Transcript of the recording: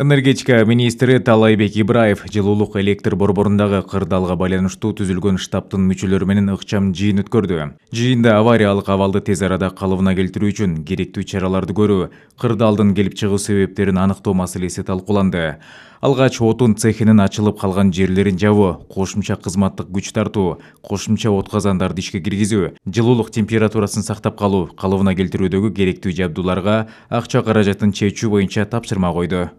энергетика министри таалайбек ибраев жылуулук электр борборундагы кырдаалга байланыштуу түзүлгөн штабтын мүчөлөрү менен ыкчам жыйын өткөрдү жыйында авариялык абалды тез арада калыбына келтирүү үчүн керектүү чараларды көрүү кырдаалдын келип чыгуу себептерин аныктоо маселеси талкууланды алгач отун цехинин ачылып калган жерлерин жабуу кошумча кызматтык күч тартуу кошумча от казандарды ишке киргизүү жылуулук температурасын сактап калуу калыбына келтирүүдөгү керектүү жабдууларга акча каражатын чечүү боюнча тапшырма койду